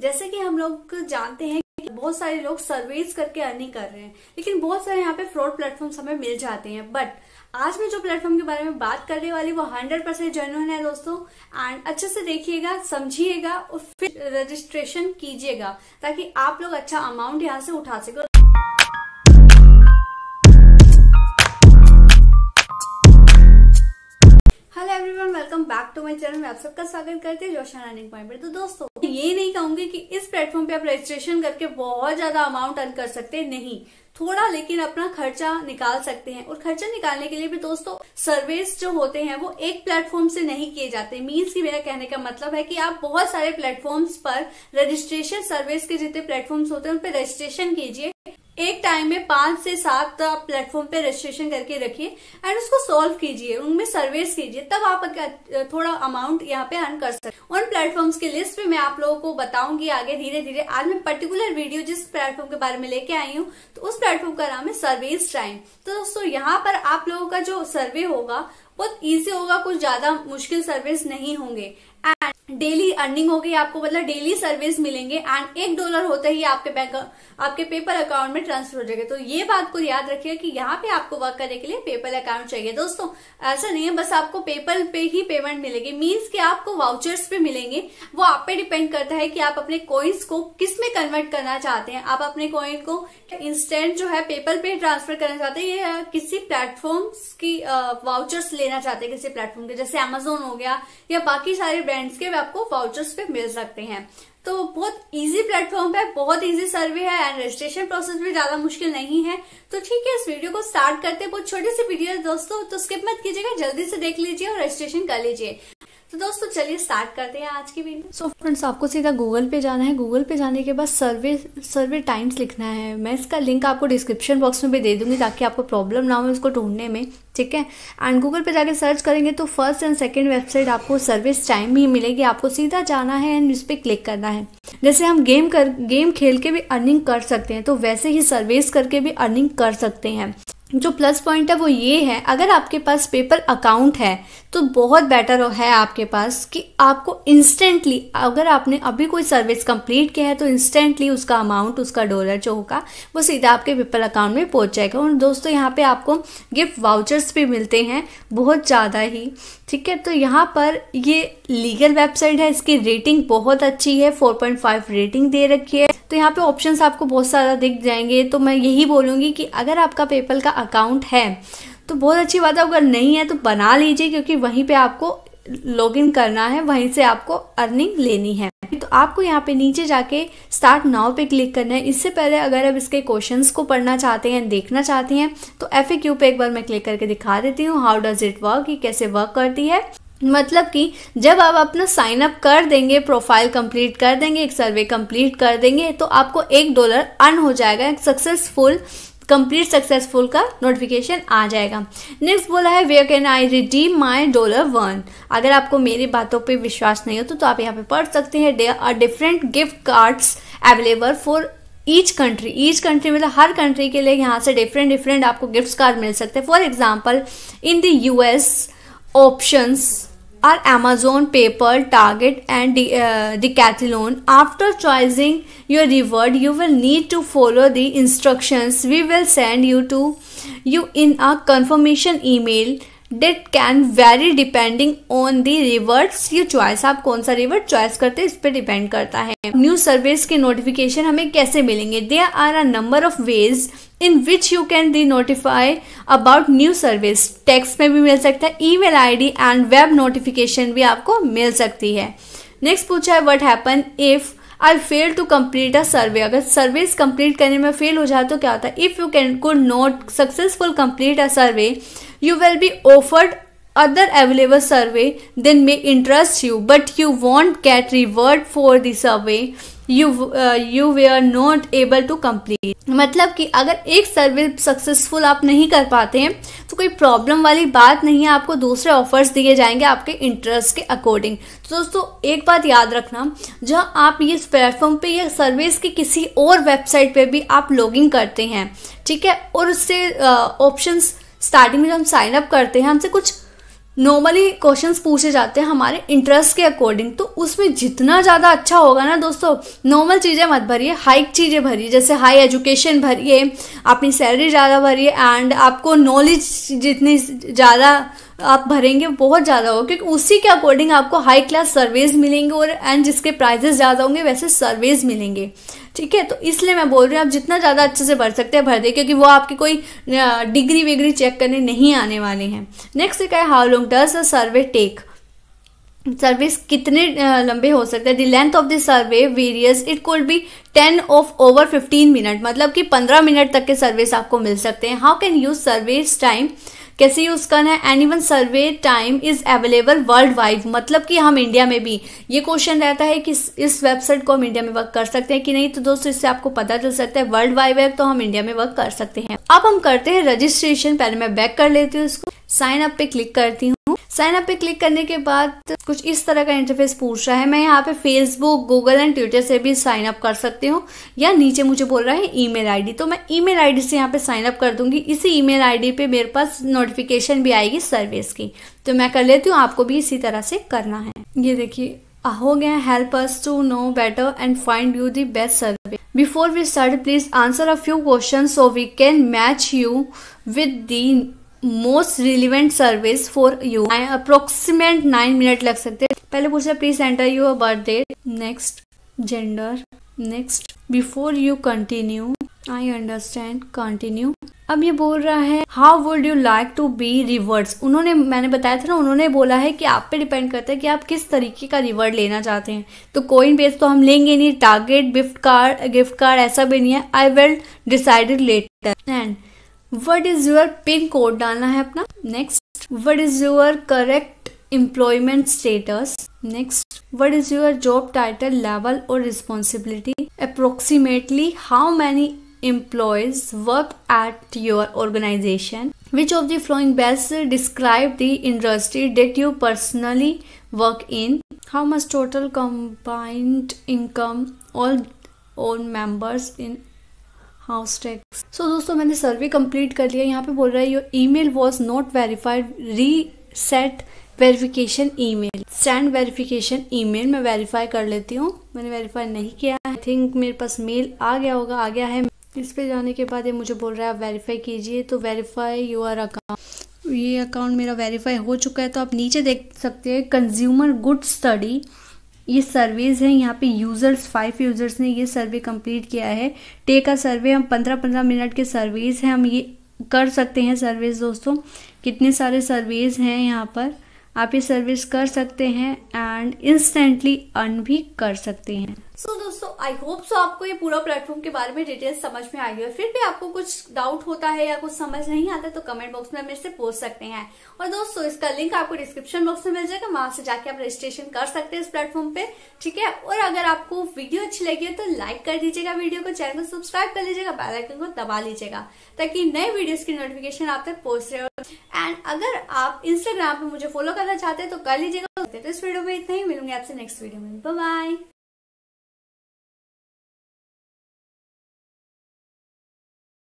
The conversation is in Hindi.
जैसे कि हम लोग जानते हैं बहुत सारे लोग सर्वेस करके अर्निंग कर रहे हैं लेकिन बहुत सारे यहाँ पे फ्रॉड प्लेटफॉर्म हमें मिल जाते हैं बट आज मैं जो प्लेटफॉर्म के बारे में बात करने वाली वो हंड्रेड परसेंट जेन्यून है दोस्तों एंड अच्छे से देखिएगा समझिएगा और फिर रजिस्ट्रेशन कीजिएगा ताकि आप लोग अच्छा अमाउंट यहाँ से उठा सके everyone welcome back to my channel में आप सबका स्वागत करते हैं जोशाना रनिंग पॉइंट पर तो दोस्तों ये नहीं कहूंगी कि इस प्लेटफॉर्म पे आप रजिस्ट्रेशन करके बहुत ज्यादा अमाउंट अर्न कर सकते नहीं थोड़ा लेकिन अपना खर्चा निकाल सकते हैं और खर्चा निकालने के लिए भी दोस्तों सर्वेस जो होते हैं वो एक प्लेटफॉर्म से नहीं किए जाते मीन्स की मेरा कहने का मतलब है कि आप बहुत सारे प्लेटफॉर्म्स पर रजिस्ट्रेशन सर्विस के जितने प्लेटफॉर्म्स होते हैं उन पर रजिस्ट्रेशन कीजिए एक टाइम में पांच से सात प्लेटफॉर्म पे रजिस्ट्रेशन करके रखिए एंड उसको सॉल्व कीजिए उनमें सर्वेस कीजिए तब आप थोड़ा अमाउंट यहाँ पे अर्न कर सकते उन प्लेटफॉर्म्स की लिस्ट भी मैं आप लोगों को बताऊंगी आगे धीरे धीरे आज मैं पर्टिकुलर वीडियो जिस प्लेटफॉर्म के बारे में लेके आई हूँ तो उस प्लेटफॉर्म का नाम है सर्वेस टाइम तो दोस्तों यहाँ पर आप लोगों का जो सर्वे होगा बहुत ईजी होगा कुछ ज्यादा मुश्किल सर्वेस नहीं होंगे डेली अर्निंग होगी आपको मतलब डेली सर्विस मिलेंगे एंड एक डॉलर होते ही आपके बैंक आपके पेपर अकाउंट में ट्रांसफर हो जाएगा तो ये बात को याद रखिए कि यहाँ पे आपको वर्क करने के लिए पेपल अकाउंट चाहिए दोस्तों ऐसा नहीं है बस आपको पेपल पे ही पेमेंट मिलेगी मीन्स कि आपको वाउचर्स पे मिलेंगे वो आप पे डिपेंड करता है कि आप अपने कॉइन्स को किस में कन्वर्ट करना चाहते हैं आप अपने कॉइन को इंस्टेंट जो है पेपल पे ट्रांसफर करना चाहते हैं या किसी प्लेटफॉर्म की वाउचर्स लेना चाहते हैं किसी प्लेटफॉर्म के जैसे अमेजोन हो गया या बाकी सारे ब्रांड्स के आपको वाउचर्स पे मिल सकते हैं तो बहुत इजी प्लेटफॉर्म है बहुत इजी सर्वे है एंड रजिस्ट्रेशन प्रोसेस भी ज्यादा मुश्किल नहीं है तो ठीक है इस वीडियो को स्टार्ट करते हैं बहुत छोटी सी वीडियो है दोस्तों तो स्किप मत कीजिएगा जल्दी से देख लीजिए और रजिस्ट्रेशन कर लीजिए तो दोस्तों चलिए स्टार्ट करते हैं आज की वीडियो सो फ्रेंड्स आपको सीधा गूगल पे जाना है गूगल पे जाने के बाद सर्वे सर्वे टाइम्स लिखना है मैं इसका लिंक आपको डिस्क्रिप्शन बॉक्स में भी दे दूंगी ताकि आपको प्रॉब्लम ना हो इसको ढूंढने में ठीक है एंड गूगल पे जाके सर्च करेंगे तो फर्स्ट एंड सेकेंड वेबसाइट आपको सर्विस टाइम ही मिलेगी आपको सीधा जाना है एंड इस पर क्लिक करना है जैसे हम गेम कर गेम खेल के भी अर्निंग कर सकते हैं तो वैसे ही सर्विस करके भी अर्निंग कर सकते हैं जो प्लस पॉइंट है वो ये है अगर आपके पास पेपर अकाउंट है तो बहुत बेटर है आपके पास कि आपको इंस्टेंटली अगर आपने अभी कोई सर्विस कंप्लीट किया है तो इंस्टेंटली उसका अमाउंट उसका डॉलर जो होगा वो सीधा आपके पेपर अकाउंट में पहुंच जाएगा और दोस्तों यहाँ पे आपको गिफ्ट वाउचर्स भी मिलते हैं बहुत ज़्यादा ही ठीक है तो यहाँ पर ये लीगल वेबसाइट है इसकी रेटिंग बहुत अच्छी है फोर रेटिंग दे रखी है तो यहाँ पे ऑप्शंस आपको बहुत सारा दिख जाएंगे तो मैं यही बोलूँगी कि अगर आपका पेपल का अकाउंट है तो बहुत अच्छी बात है अगर नहीं है तो बना लीजिए क्योंकि वहीं पे आपको लॉगिन करना है वहीं से आपको अर्निंग लेनी है तो आपको यहाँ पे नीचे जाके स्टार्ट नाव पे क्लिक करना है इससे पहले अगर आप इसके क्वेश्चंस को पढ़ना चाहते हैं देखना चाहते हैं तो एफ पे एक बार मैं क्लिक करके दिखा देती हूँ हाउ डज इट वर्क ये कैसे वर्क करती है मतलब कि जब आप अपना साइन अप कर देंगे प्रोफाइल कंप्लीट कर देंगे एक सर्वे कंप्लीट कर देंगे तो आपको एक डॉलर अर्न हो जाएगा एक सक्सेसफुल कंप्लीट सक्सेसफुल का नोटिफिकेशन आ जाएगा नेक्स्ट बोला है where can I redeem my dollar one अगर आपको मेरी बातों पर विश्वास नहीं हो तो, तो आप यहाँ पे पढ़ सकते हैं they are different gift cards available for each country each country मतलब हर कंट्री के लिए यहाँ से डिफरेंट डिफरेंट आपको गिफ्ट कार्ड मिल सकते हैं for example in the US options are Amazon, PayPal, Target and the uh, Decathlon. After choosing your reward, you will need to follow the instructions we will send you to you in a confirmation email. डिट can vary depending on the rewards you choice आप कौन सा रिवर्ड चॉइस करते हैं इस पर डिपेंड करता है न्यू सर्विस के नोटिफिकेशन हमें कैसे मिलेंगे there are a number of ways in which you can the notify about new service text में भी मिल सकता है email I D and web notification भी आपको मिल सकती है नेक्स्ट पूछा है what happen if I fail to complete a survey अगर सर्विस कंप्लीट करने में फेल हो जाए तो क्या होता है if you can could not successful complete a survey you will be offered other available survey then may interest you but you won't get reward for the survey you you we are not able to complete मतलब कि अगर एक सर्वे सक्सेसफुल आप नहीं कर पाते हैं तो कोई प्रॉब्लम वाली बात नहीं है आपको दूसरे ऑफर्स दिए जाएंगे आपके इंटरेस्ट के अकॉर्डिंग तो दोस्तों एक बात याद रखना जब आप ये प्लेटफॉर्म पे या सर्विस की किसी और वेबसाइट पे भी आप लॉगिंग करते हैं ठीक है और उससे ऑप्शंस uh, स्टार्टिंग में जब हम साइन अप करते हैं हमसे कुछ नॉर्मली क्वेश्चंस पूछे जाते हैं हमारे इंटरेस्ट के अकॉर्डिंग तो उसमें जितना ज़्यादा अच्छा होगा ना दोस्तों नॉर्मल चीज़ें मत भरिए हाई चीज़ें भरिए जैसे हाई एजुकेशन भरिए अपनी सैलरी ज़्यादा भरिए एंड आपको नॉलेज जितनी ज़्यादा आप भरेंगे बहुत ज़्यादा होगा क्योंकि उसी के अकॉर्डिंग आपको हाई क्लास सर्वेज मिलेंगे और एंड जिसके प्राइजेस ज़्यादा होंगे वैसे सर्वेज मिलेंगे ठीक है तो इसलिए मैं बोल रही हूँ आप जितना ज़्यादा अच्छे से भर सकते हैं भर दे क्योंकि वो आपकी कोई डिग्री विग्री चेक करने नहीं आने वाले हैं नेक्स्ट क्या है how long does a survey take service कितने लंबे हो सकते हैं the length of the survey varies it could be ten of over fifteen minute मतलब कि पंद्रह मिनट तक के सर्विस आपको मिल सकते हैं how can use service time कैसे यूज़ करना है any one survey time is available worldwide मतलब कि हम इंडिया में भी ये क्वेश्चन रहता है कि इस वेबसाइट को हम इंडिया में वर्क कर सकते हैं कि नहीं तो दोस्तों इससे आपको पता चल सकता है वर्ल्ड वाइड वेब तो हम इंडिया में वर्क कर सकते हैं अब हम करते हैं रजिस्ट्रेशन पहले मैं बैक कर लेती हूँ इसको साइन अप पे क्लिक करती हूँ साइन अप पे क्लिक करने के बाद कुछ इस तरह का इंटरफेस पूछ रहा है मैं यहाँ पे फेसबुक गूगल एंड ट्विटर से भी साइन अप कर सकती हूँ या नीचे मुझे बोल रहा है ईमेल आईडी तो मैं ईमेल आईडी से यहाँ पे साइन अप कर दूंगी इसी ईमेल आईडी पे मेरे पास नोटिफिकेशन भी आएगी सर्विस की तो मैं कर लेती हूँ आपको भी इसी तरह से करना है ये देखिए हो गया help us to know better and find you the best service before we start please answer a few question so we can match you with the most relevant service for you approximate nine minute लग सकते हैं पहले पूछा please enter your date next gender next before you continue I understand continue अब ये बोल रहा है how would you like to be rewards उन्होंने मैंने बताया था ना उन्होंने बोला है कि आप पे डिपेंड करता है कि आप किस तरीके का रिवर्ड लेना चाहते हैं तो कोइन बेस तो हम लेंगे नहीं target gift card gift card ऐसा भी नहीं है I will decided later and what is your pin code डालना है अपना next what is your correct employment status next what is your job title level और responsibility approximately how many employees work at your organization which of the following best describe the industry that you personally work in how much total combined income all own members in house tax सो दोस्तों मैंने सर्वे कंप्लीट कर लिया यहाँ पे बोल रहा है your email was not verified reset verification email stand verification email मैं वेरीफाई कर लेती हूँ मैंने वेरीफाई नहीं किया आई थिंक मेरे पास मेल आ गया होगा आ गया है इस पे जाने के बाद ये मुझे बोल रहा है आप वेरीफाई कीजिए तो वेरीफाई योर अकाउंट ये अकाउंट मेरा वेरीफाई हो चुका है तो आप नीचे देख सकते हैं कंज्यूमर गुड स्टडी ये सर्वेज हैं यहाँ पे यूज़र्स फाइव यूज़र्स ने ये सर्वे कंप्लीट किया है टेक का सर्वे हम पंद्रह पंद्रह मिनट के सर्वेज हैं हम ये कर सकते हैं सर्वेज दोस्तों कितने सारे सर्वेज हैं यहाँ पर आप ये सर्विस कर सकते हैं एंड इंस्टेंटली अर्न भी कर सकते हैं सो दोस्तों आई होप सो आपको ये पूरा प्लेटफॉर्म के बारे में डिटेल्स समझ में आई है फिर भी आपको कुछ डाउट होता है या कुछ समझ नहीं आता तो कमेंट बॉक्स में मेरे से पूछ सकते हैं और दोस्तों इसका लिंक आपको डिस्क्रिप्शन बॉक्स में मिल जाएगा वहां से जाके आप रजिस्ट्रेशन कर सकते हैं इस प्लेटफॉर्म पे ठीक है और अगर आपको वीडियो अच्छी लगी है तो लाइक कर दीजिएगा वीडियो को चैनल को सब्सक्राइब कर लीजिएगा बेलाइकन को दबा लीजिएगा ताकि नए वीडियोज की नोटिफिकेशन आप तक पहुंच रहे हो एंड अगर आप इंस्टाग्राम पे मुझे फॉलो करना चाहते हैं तो कर लीजिएगा तो इस वीडियो में इतना ही मिलूंगी आपसे नेक्स्ट वीडियो में बाय